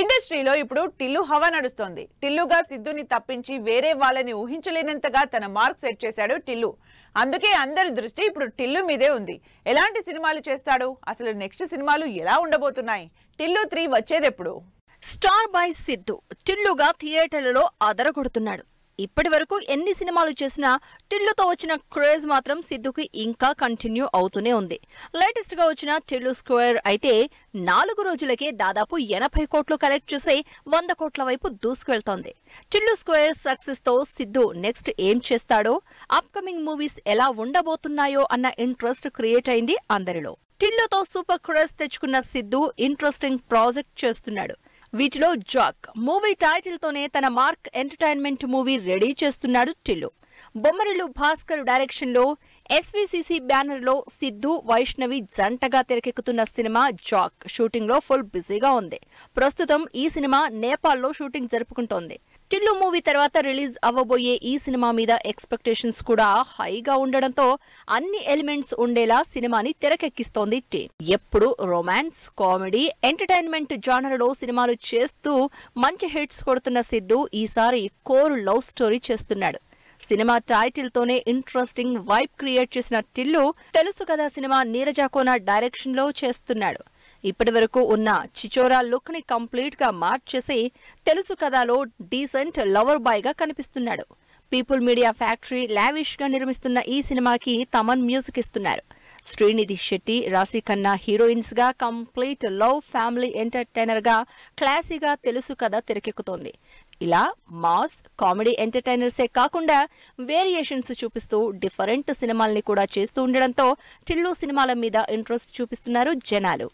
ఇండస్ట్రీలో ఇప్పుడు టిల్లు హవా నడుస్తోంది టిల్లుగా సిద్ధుని తప్పించి వేరే వాళ్ళని ఊహించలేనంతగా తన మార్క్ సెట్ చేశాడు టిల్లు అందుకే అందరి దృష్టి ఇప్పుడు టిల్లు మీదే ఉంది ఎలాంటి సినిమాలు చేస్తాడు అసలు నెక్స్ట్ సినిమాలు ఎలా ఉండబోతున్నాయి టిల్లు త్రీ వచ్చేదెప్పుడు స్టార్ బాయ్ సిద్ధు టిల్లుగా థియేటర్లలో అదరగొడుతున్నాడు ఇప్పటి వరకు ఎన్ని సినిమాలు చేసినా టిల్లుతో వచ్చిన క్రేజ్ మాత్రం సిద్ధుకి ఇంకా కంటిన్యూ అవుతూనే ఉంది లేటెస్ట్ గా వచ్చిన టిల్లు స్క్వేర్ అయితే నాలుగు రోజులకే దాదాపు ఎనభై కోట్లు కలెక్ట్ చేసి వంద కోట్ల వైపు దూసుకెళ్తోంది టిల్లు స్క్వేర్ సక్సెస్ తో సిద్ధు నెక్స్ట్ ఏం చేస్తాడో అప్కమింగ్ మూవీస్ ఎలా ఉండబోతున్నాయో అన్న ఇంట్రెస్ట్ క్రియేట్ అయింది అందరిలో టిల్లుతో సూపర్ క్రేజ్ తెచ్చుకున్న సిద్ధు ఇంట్రెస్టింగ్ ప్రాజెక్ట్ చేస్తున్నాడు వీటిలో జాక్ మూవీ టైటిల్ తోనే తన మార్క్ ఎంటర్టైన్మెంట్ మూవీ రెడీ చేస్తున్నాడు టిల్లు బొమ్మరిలు భాస్కర్ డైరెక్షన్ లో ఎస్వీసీసీ బ్యానర్ లో సిద్ధు వైష్ణవి జంటగా తెరకెక్కుతున్న సినిమా జాక్ షూటింగ్ లో ఫుల్ బిజీగా ఉంది ప్రస్తుతం ఈ సినిమా నేపాల్లో షూటింగ్ జరుపుకుంటోంది టిల్లు మూవీ తర్వాత రిలీజ్ అవ్వబోయే ఈ సినిమా మీద ఎక్స్పెక్టేషన్స్ కూడా హైగా ఉండడంతో అన్ని ఎలిమెంట్స్ ఉండేలా సినిమాని తెరకెక్కిస్తోంది టీమ్ ఎప్పుడు రొమాన్స్ కామెడీ ఎంటర్టైన్మెంట్ జానర్లో సినిమాలు చేస్తూ మంచి హిట్స్ కొడుతున్న సిద్ధు ఈసారి కోర్ లవ్ స్టోరీ చేస్తున్నాడు సినిమా టైటిల్ తోనే ఇంట్రెస్టింగ్ వైబ్ క్రియేట్ చేసిన టిల్లు తెలుసు కదా సినిమా నీరజాకోనా డైరెక్షన్ లో చేస్తున్నాడు ఇప్పటి వరకు ఉన్న చిచోరా లుక్ ని కంప్లీట్ గా మార్చేసి తెలుసు కథలో డీసెంట్ లవర్ బాయ్ గా కనిపిస్తున్నాడు పీపుల్ మీడియా ఫ్యాక్టరీ లావిష్ గా నిర్మిస్తున్న ఈ సినిమాకి తమన్ మ్యూజిక్ ఇస్తున్నారు శ్రీనిధి శెట్టి రాశి ఖన్నా హీరోయిన్స్ గా కంప్లీట్ లవ్ ఫ్యామిలీ ఎంటర్టైనర్ గా క్లాసీగా తెలుసు కథ తెరకెక్కుతోంది ఇలా మాస్ కామెడీ ఎంటర్టైనర్సే కాకుండా వేరియేషన్స్ చూపిస్తూ డిఫరెంట్ సినిమాల్ని కూడా చేస్తూ ఉండడంతో టిల్లు సినిమాల మీద ఇంట్రెస్ట్ చూపిస్తున్నారు జనాలు